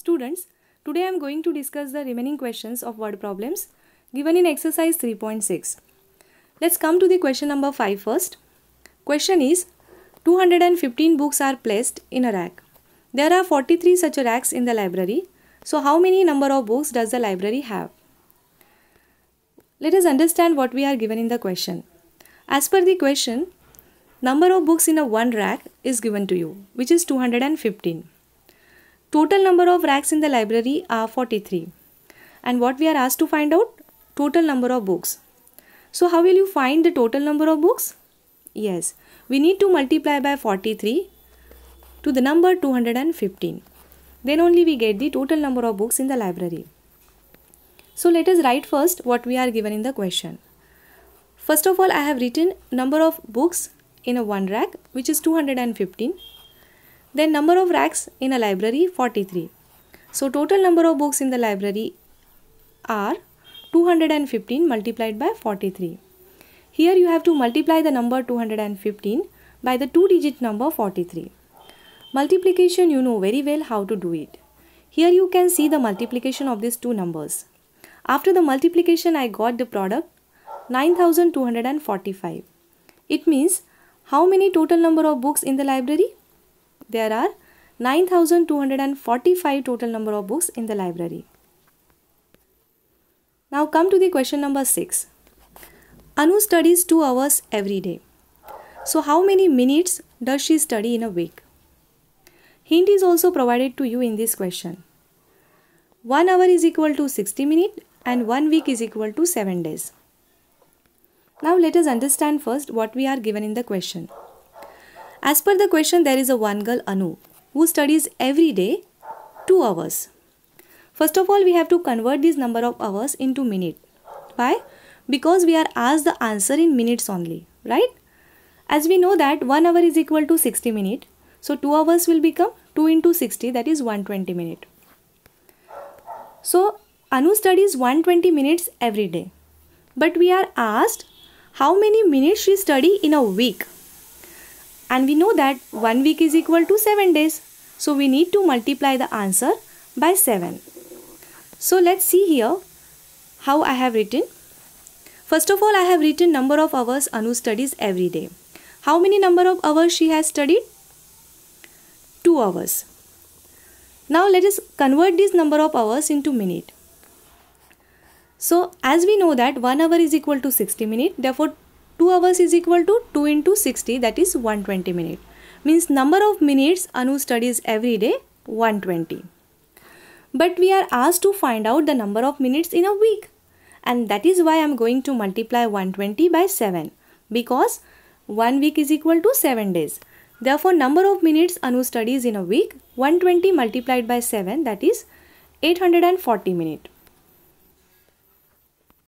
Students, today I am going to discuss the remaining questions of word problems given in exercise 3.6. Let's come to the question number 5 first. Question is 215 books are placed in a rack. There are 43 such racks in the library. So how many number of books does the library have? Let us understand what we are given in the question. As per the question, number of books in a one rack is given to you which is 215. Total number of racks in the library are 43. And what we are asked to find out? Total number of books. So how will you find the total number of books? Yes, we need to multiply by 43 to the number 215. Then only we get the total number of books in the library. So let us write first what we are given in the question. First of all, I have written number of books in a one rack which is 215 then number of racks in a library 43. So total number of books in the library are 215 multiplied by 43. Here you have to multiply the number 215 by the two digit number 43. Multiplication you know very well how to do it. Here you can see the multiplication of these two numbers. After the multiplication I got the product 9245. It means how many total number of books in the library? there are 9245 total number of books in the library. Now come to the question number 6. Anu studies 2 hours every day. So how many minutes does she study in a week? Hint is also provided to you in this question. 1 hour is equal to 60 minutes and 1 week is equal to 7 days. Now let us understand first what we are given in the question. As per the question, there is a one girl, Anu, who studies every day 2 hours. First of all, we have to convert this number of hours into minute. Why? Because we are asked the answer in minutes only, right? As we know that 1 hour is equal to 60 minute. So 2 hours will become 2 into 60 that is 120 minute. So Anu studies 120 minutes every day. But we are asked how many minutes she study in a week and we know that 1 week is equal to 7 days. So we need to multiply the answer by 7. So let's see here how I have written. First of all, I have written number of hours Anu studies every day. How many number of hours she has studied? 2 hours. Now let us convert this number of hours into minute. So as we know that 1 hour is equal to 60 minutes, therefore 2 hours is equal to 2 into 60 that is 120 minutes. Means number of minutes Anu studies every day 120. But we are asked to find out the number of minutes in a week. And that is why I am going to multiply 120 by 7 because 1 week is equal to 7 days. Therefore, number of minutes Anu studies in a week 120 multiplied by 7 that is 840 minutes.